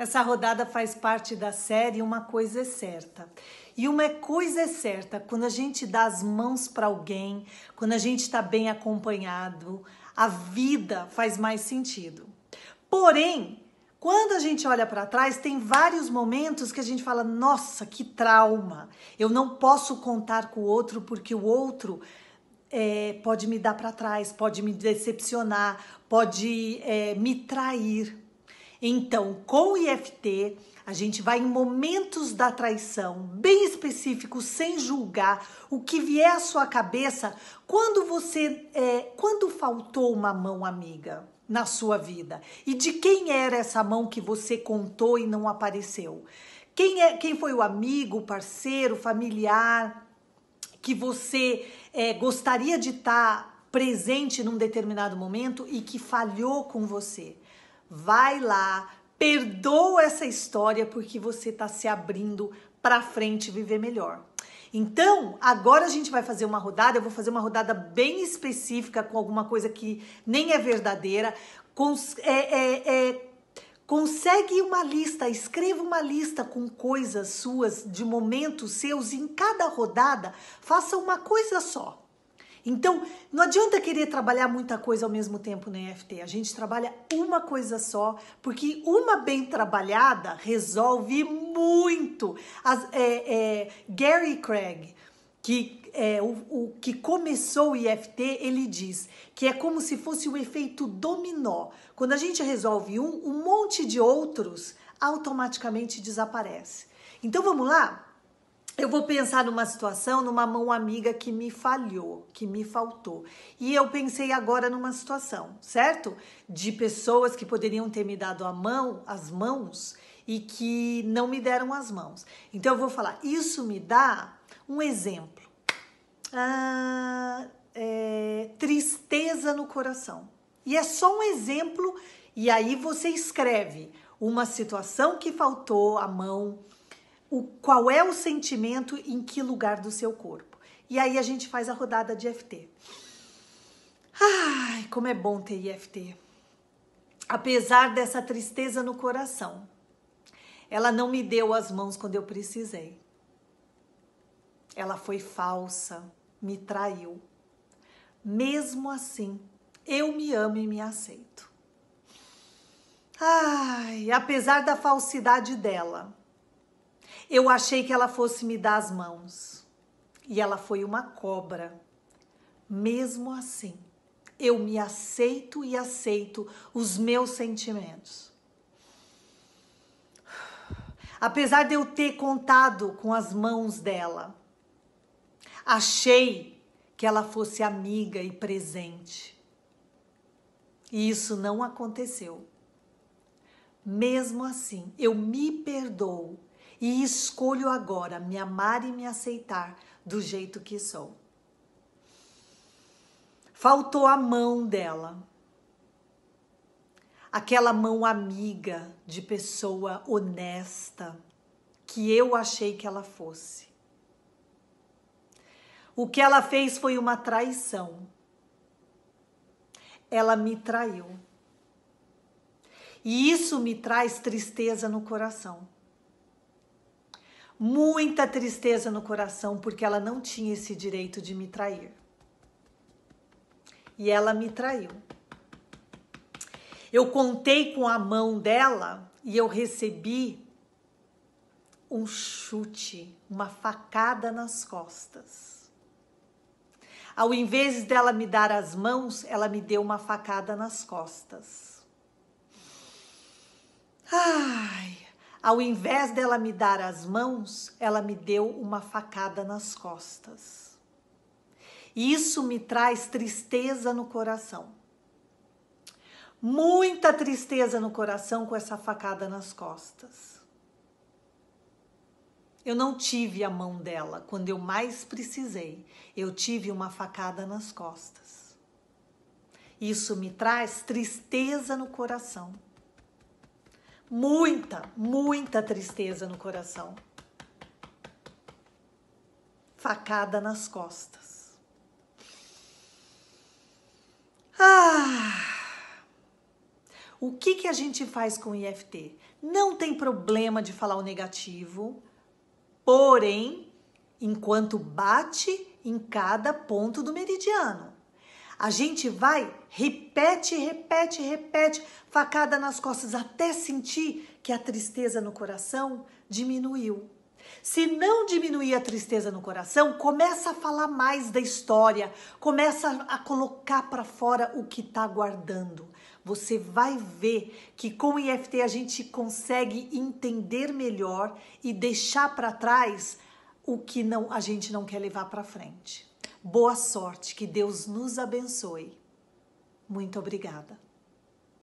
Essa rodada faz parte da série Uma Coisa é Certa. E uma coisa é certa, quando a gente dá as mãos para alguém, quando a gente está bem acompanhado, a vida faz mais sentido. Porém, quando a gente olha para trás, tem vários momentos que a gente fala: nossa, que trauma! Eu não posso contar com o outro porque o outro é, pode me dar para trás, pode me decepcionar, pode é, me trair. Então, com o IFT, a gente vai em momentos da traição, bem específicos, sem julgar o que vier à sua cabeça quando você é, quando faltou uma mão amiga na sua vida e de quem era essa mão que você contou e não apareceu. Quem, é, quem foi o amigo, parceiro, familiar que você é, gostaria de estar presente num determinado momento e que falhou com você? vai lá, perdoa essa história porque você está se abrindo para frente viver melhor. Então, agora a gente vai fazer uma rodada. Eu vou fazer uma rodada bem específica com alguma coisa que nem é verdadeira. Cons é, é, é, consegue uma lista, escreva uma lista com coisas suas, de momentos seus, e em cada rodada, faça uma coisa só. Então, não adianta querer trabalhar muita coisa ao mesmo tempo no EFT. A gente trabalha uma coisa só, porque uma bem trabalhada resolve muito. As, é, é, Gary Craig, que é, o, o, que começou o IFT, ele diz que é como se fosse o efeito dominó. Quando a gente resolve um, um monte de outros automaticamente desaparece. Então vamos lá? eu vou pensar numa situação, numa mão amiga que me falhou, que me faltou. E eu pensei agora numa situação, certo? De pessoas que poderiam ter me dado a mão, as mãos, e que não me deram as mãos. Então eu vou falar, isso me dá um exemplo. Ah, é, tristeza no coração. E é só um exemplo, e aí você escreve uma situação que faltou a mão o, qual é o sentimento em que lugar do seu corpo. E aí a gente faz a rodada de IFT. Ai, como é bom ter IFT. Apesar dessa tristeza no coração, ela não me deu as mãos quando eu precisei. Ela foi falsa, me traiu. Mesmo assim, eu me amo e me aceito. Ai, apesar da falsidade dela, eu achei que ela fosse me dar as mãos. E ela foi uma cobra. Mesmo assim, eu me aceito e aceito os meus sentimentos. Apesar de eu ter contado com as mãos dela, achei que ela fosse amiga e presente. E isso não aconteceu. Mesmo assim, eu me perdoo e escolho agora me amar e me aceitar do jeito que sou. Faltou a mão dela. Aquela mão amiga de pessoa honesta que eu achei que ela fosse. O que ela fez foi uma traição. Ela me traiu. E isso me traz tristeza no coração muita tristeza no coração porque ela não tinha esse direito de me trair. E ela me traiu. Eu contei com a mão dela e eu recebi um chute, uma facada nas costas. Ao invés dela me dar as mãos, ela me deu uma facada nas costas. Ai, ao invés dela me dar as mãos, ela me deu uma facada nas costas. Isso me traz tristeza no coração. Muita tristeza no coração com essa facada nas costas. Eu não tive a mão dela quando eu mais precisei. Eu tive uma facada nas costas. Isso me traz tristeza no coração muita, muita tristeza no coração. Facada nas costas. Ah! O que, que a gente faz com o IFT? Não tem problema de falar o negativo, porém, enquanto bate em cada ponto do meridiano. A gente vai, repete, repete, repete, facada nas costas, até sentir que a tristeza no coração diminuiu. Se não diminuir a tristeza no coração, começa a falar mais da história, começa a colocar para fora o que está guardando. Você vai ver que com o IFT a gente consegue entender melhor e deixar para trás o que não a gente não quer levar para frente. Boa sorte, que Deus nos abençoe. Muito obrigada.